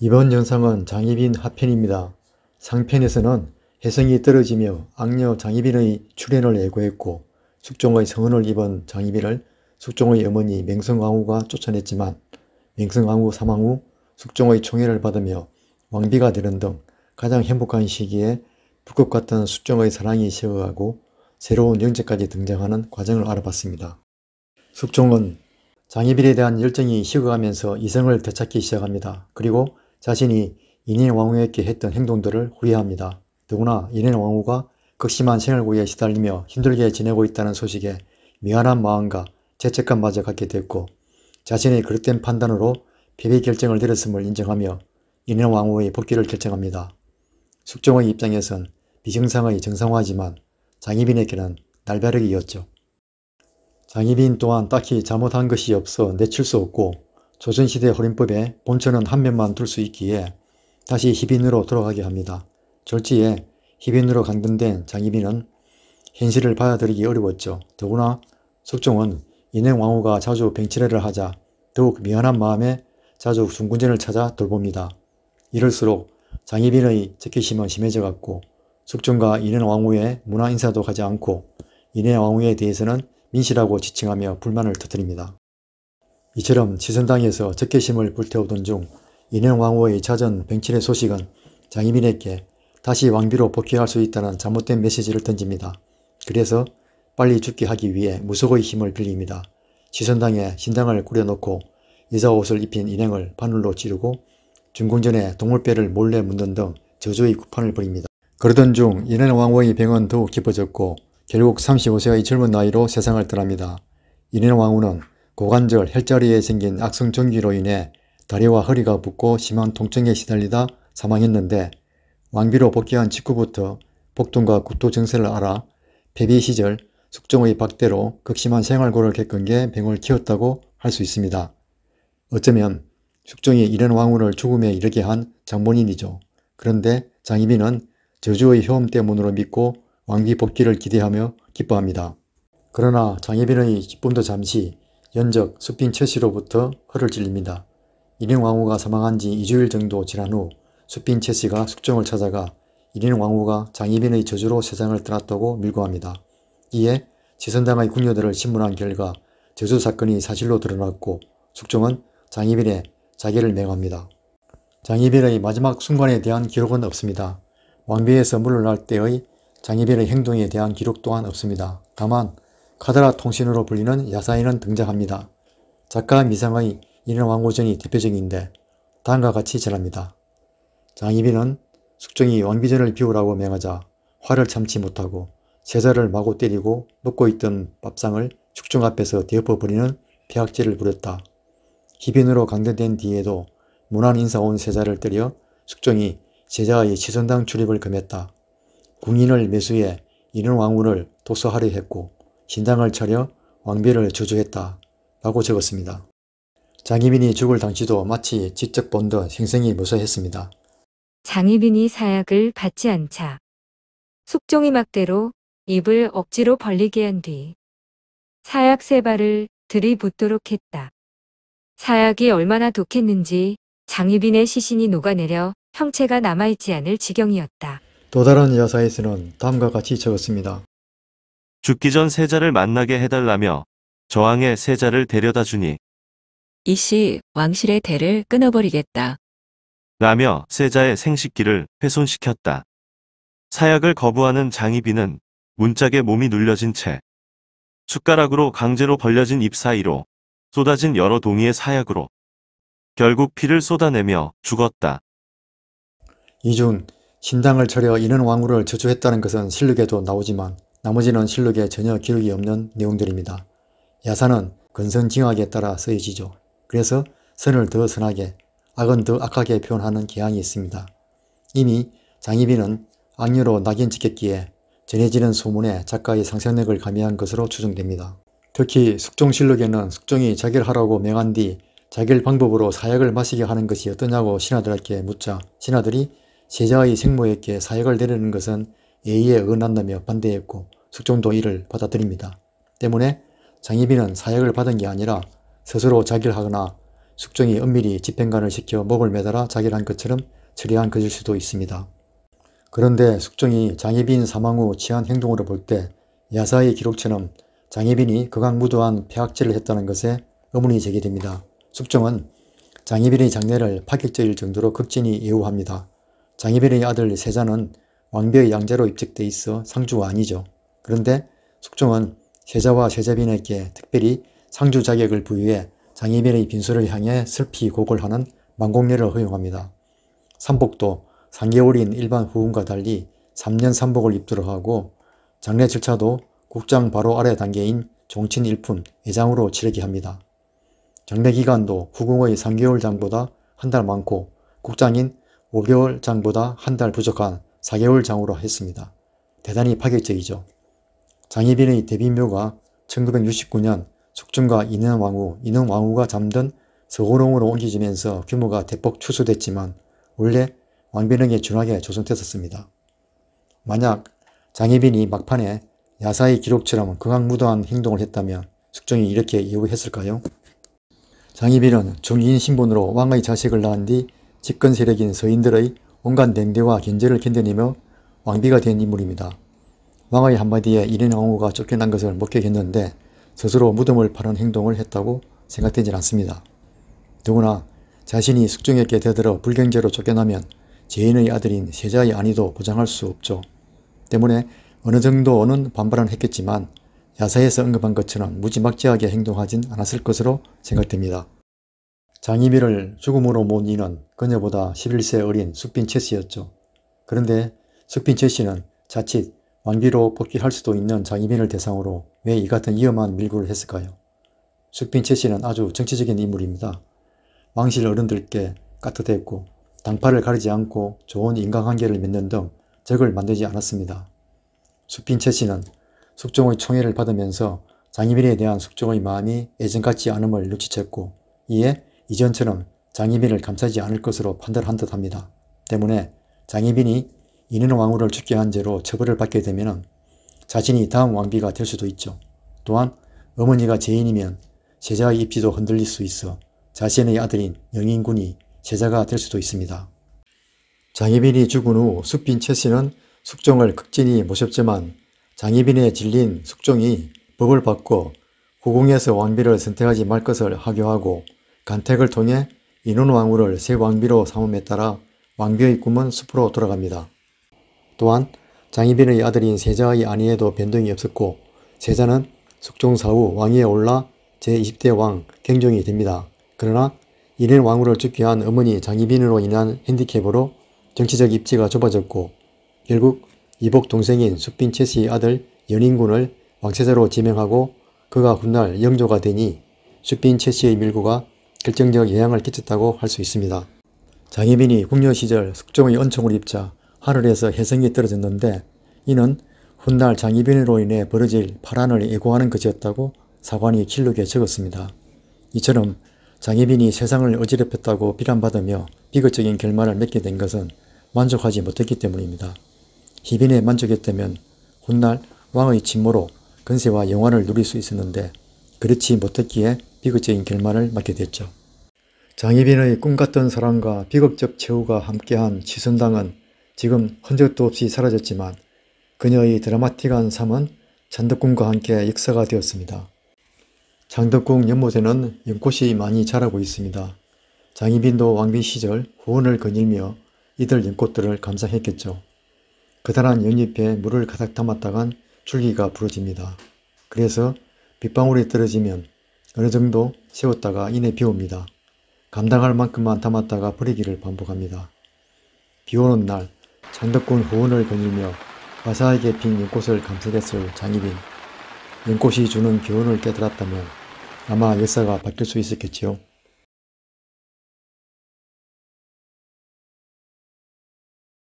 이번 영상은 장희빈 하편입니다. 상편에서는 혜성이 떨어지며 악녀 장희빈의 출연을 예고했고 숙종의 성은을 입은 장희빈을 숙종의 어머니 맹성왕후가 쫓아냈지만 맹성왕후 사망 후 숙종의 총애를 받으며 왕비가 되는 등 가장 행복한 시기에 불꽃 같은 숙종의 사랑이 세워가고 새로운 영재까지 등장하는 과정을 알아봤습니다. 숙종은 장희빈에 대한 열정이 식어가면서 이성을 되찾기 시작합니다. 그리고 자신이 인인 왕후에게 했던 행동들을 후회합니다. 더구나 인인 왕후가 극심한 생활고에 시달리며 힘들게 지내고 있다는 소식에 미안한 마음과 죄책감마저 갖게 됐고 자신의 그릇된 판단으로 비비 결정을 내렸음을 인정하며 인인 왕후의 복귀를 결정합니다. 숙종의 입장에선 비정상의 정상화지만 장희빈에게는 날벼락이었죠. 장희빈 또한 딱히 잘못한 것이 없어 내칠 수 없고 조선시대 허림법에 본처는 한 면만 둘 수 있기에 다시 희빈으로 돌아가게 합니다. 절지에 희빈으로 강등된 장희빈은 현실을 받아들이기 어려웠죠. 더구나 숙종은 인행왕후가 자주 뱅치례를 하자 더욱 미안한 마음에 자주 중군전을 찾아 돌봅니다. 이럴수록 장희빈의 적개심은 심해져갔고 숙종과 인행왕후의 문화인사도 하지 않고 인행왕후에 대해서는 민시라고 지칭하며 불만을 터뜨립니다. 이처럼 지선당에서 적개심을 불태우던 중 인현왕후의 찾은 뱅칠의 소식은 장희민에게 다시 왕비로 복귀할 수 있다는 잘못된 메시지를 던집니다. 그래서 빨리 죽게 하기 위해 무속의 힘을 빌립니다. 지선당에 신당을 꾸려놓고 이사옷을 입힌 인행을 바늘로 찌르고 중궁전에 동물뼈를 몰래 묻는 등 저주의 구판을 벌입니다. 그러던 중 인현 왕후의 병은 더욱 깊어졌고 결국 35세의 젊은 나이로 세상을 떠납니다. 인현 왕후는 고관절, 혈자리에 생긴 악성 전기로 인해 다리와 허리가 붓고 심한 통증에 시달리다 사망했는데 왕비로 복귀한 직후부터 복통과 구토 증세를 알아 폐비 시절 숙종의 박대로 극심한 생활고를 겪은 게 병을 키웠다고 할 수 있습니다. 어쩌면 숙종이 이런 왕후를 죽음에 이르게 한 장본인이죠. 그런데 장희빈은 저주의 효험 때문으로 믿고 왕비 복귀를 기대하며 기뻐합니다. 그러나 장희빈의 기쁨도 잠시 연적 수핑 최씨로부터 허를 찔립니다. 일인 왕후가 사망한 지 2주일 정도 지난 후 수핑 최씨가 숙종을 찾아가 일인 왕후가 장희빈의 저주로 세상을 떠났다고 밀고합니다. 이에 지선당의 궁녀들을 신문한 결과 저주 사건이 사실로 드러났고 숙종은 장희빈의 자기를 맹합니다. 장희빈의 마지막 순간에 대한 기록은 없습니다. 왕비에서 물러날 때의 장희빈의 행동에 대한 기록 또한 없습니다. 다만 카드라 통신으로 불리는 야사인은 등장합니다. 작가 미상의 이른 왕고전이 대표적인데 다음과 같이 전합니다. 장희빈은 숙종이 왕비전을 비우라고 명하자 화를 참지 못하고 제자를 마구 때리고 먹고 있던 밥상을 숙종 앞에서 뒤엎어버리는 폐악질을 부렸다. 희빈으로 강대된 뒤에도 무난 인사 온 제자를 때려 숙종이 제자의 최선당 출입을 금했다. 궁인을 매수해 이른 왕후를 독서하려 했고 신당을 차려 왕비를 저주했다 라고 적었습니다. 장희빈이 죽을 당시도 마치 직접 본 듯 생생히 묘사했습니다. 장희빈이 사약을 받지 않자 숙종이 막대로 입을 억지로 벌리게 한 뒤 사약 세 발을 들이붓도록 했다. 사약이 얼마나 독했는지 장희빈의 시신이 녹아내려 형체가 남아있지 않을 지경이었다. 또 다른 여사에서는 다음과 같이 적었습니다. 죽기 전 세자를 만나게 해달라며 저항의 세자를 데려다 주니 이씨 왕실의 대를 끊어버리겠다. 라며 세자의 생식기를 훼손시켰다. 사약을 거부하는 장희빈은 문짝에 몸이 눌려진 채 숟가락으로 강제로 벌려진 입 사이로 쏟아진 여러 동의의 사약으로 결국 피를 쏟아내며 죽었다. 이준, 신당을 차려 이는 왕후를 저주했다는 것은 실력에도 나오지만 나머지는 실록에 전혀 기록이 없는 내용들입니다. 야사는 근선징악에 따라 쓰여지죠. 그래서 선을 더 선하게, 악은 더 악하게 표현하는 경향이 있습니다. 이미 장희빈은 악녀로 낙인 찍혔기에 전해지는 소문에 작가의 상상력을 가미한 것으로 추정됩니다. 특히 숙종실록에는 숙종이 자결하라고 명한 뒤 자결 방법으로 사약을 마시게 하는 것이 어떠냐고 신하들에게 묻자 신하들이 제자의 생모에게 사약을 내리는 것은 예의에 어긋난다며 반대했고 숙종도의를 받아들입니다. 때문에 장희빈은 사역을 받은 게 아니라 스스로 자결 하거나 숙종이 은밀히 집행관을 시켜 목을 매달아 자결한 것처럼 처리한 것일 수도 있습니다. 그런데 숙종이 장희빈 사망 후 취한 행동으로 볼 때 야사의 기록처럼 장희빈이 극악무도한 폐악질을 했다는 것에 의문이 제기됩니다. 숙종은 장희빈의 장례를 파격적일 정도로 극진히 예우합니다. 장희빈의 아들 세자는 왕비의 양자로 입직돼 있어 상주가 아니죠. 그런데 숙종은 세자와 세자빈에게 특별히 상주 자격을 부여해 장희빈의 빈소를 향해 슬피 곡을 하는 만공례를 허용합니다. 삼복도 3개월인 일반 후군과 달리 3년 삼복을 입도록 하고 장례 절차도 국장 바로 아래 단계인 종친 일품 예장으로 치르게 합니다. 장례 기간도 후궁의 3개월 장보다 한 달 많고 국장인 5개월 장보다 한 달 부족한 4개월 장으로 했습니다. 대단히 파격적이죠. 장희빈의 대비묘가 1969년 숙중과 인현왕후, 인현왕후가 잠든 서호농으로 옮겨지면서 규모가 대폭 축소됐지만 원래 왕비릉에 준하게 조성됐었습니다. 만약 장희빈이 막판에 야사의 기록처럼 극악무도한 행동을 했다면 숙종이 이렇게 예우했을까요? 장희빈은 중인 신분으로 왕의 자식을 낳은 뒤 집권 세력인 서인들의 온갖 냉대와 견제를 견뎌내며 왕비가 된 인물입니다. 왕의 한마디에 이린 왕후가 쫓겨난 것을 목격했는데 스스로 무덤을 파는 행동을 했다고 생각되질 않습니다. 더구나 자신이 숙종에게 되들어 불경제로 쫓겨나면 제인의 아들인 세자의 안위도 보장할 수 없죠. 때문에 어느 정도는 반발은 했겠지만 야사에서 언급한 것처럼 무지막지하게 행동하진 않았을 것으로 생각됩니다. 장희비를 죽음으로 모 이는 그녀보다 11세 어린 숙빈 최 씨였죠. 그런데 숙빈 최 씨는 자칫 만기로 복귀할 수도 있는 장희빈을 대상으로 왜 이 같은 위험한 밀고를 했을까요? 숙빈 최 씨는 아주 정치적인 인물입니다. 왕실 어른들께 까뜻했고 당파를 가리지 않고 좋은 인간관계를 맺는 등 적을 만들지 않았습니다. 숙빈 최 씨는 숙종의 총애를 받으면서 장희빈에 대한 숙종의 마음이 예전 같지 않음을 눈치챘고 이에 이전처럼 장희빈을 감싸지 않을 것으로 판단한 듯합니다. 때문에 장희빈이 이는 왕후를 죽게 한 죄로 처벌을 받게 되면 자신이 다음 왕비가 될 수도 있죠. 또한 어머니가 죄인이면 제자의 입지도 흔들릴 수 있어 자신의 아들인 영인군이 제자가 될 수도 있습니다. 장희빈이 죽은 후 숙빈 최 씨는 숙종을 극진히 모셨지만 장희빈의 질린 숙종이 법을 받고 후궁에서 왕비를 선택하지 말 것을 하교하고 간택을 통해 인원왕후를 새 왕비로 삼음에 따라 왕비의 꿈은 숲으로 돌아갑니다. 또한 장희빈의 아들인 세자의 아위에도 변동이 없었고 세자는 숙종사후 왕위에 올라 제20대 왕 경종이 됩니다. 그러나 이는 왕후를 죽기 한 어머니 장희빈으로 인한 핸디캡으로 정치적 입지가 좁아졌고 결국 이복 동생인 숙빈 최씨의 아들 연인군을 왕세자로 지명하고 그가 훗날 영조가 되니 숙빈 최씨의 밀고가 결정적 영향을 끼쳤다고 할 수 있습니다. 장희빈이 국녀 시절 숙종의 은총을 입자 하늘에서 혜성이 떨어졌는데 이는 훗날 장희빈으로 인해 벌어질 파란을 예고하는 것이었다고 사관이 킬록에 적었습니다. 이처럼 장희빈이 세상을 어지럽혔다고 비난받으며 비극적인 결말을 맺게 된 것은 만족하지 못했기 때문입니다. 희빈에 만족했다면 훗날 왕의 침모로 근세와 영화를 누릴 수 있었는데 그렇지 못했기에 비극적인 결말을 맞게 됐죠. 장희빈의 꿈같던 사랑과 비극적 최후가 함께한 시선당은 지금 흔적도 없이 사라졌지만 그녀의 드라마틱한 삶은 장덕궁과 함께 역사가 되었습니다. 장덕궁 연못에는 연꽃이 많이 자라고 있습니다. 장희빈도 왕비 시절 후원을 거닐며 이들 연꽃들을 감상했겠죠. 그다란 연잎에 물을 가득 담았다간 줄기가 부러집니다. 그래서 빗방울이 떨어지면 어느 정도 세웠다가 이내 비옵니다. 감당할 만큼만 담았다가 버리기를 반복합니다. 비오는 날 장덕군 후원을건닐며 화사하게 핀 연꽃을 감상했을 장희빈. 연꽃이 주는 기운을 깨달았다면 아마 역사가 바뀔 수 있었겠지요.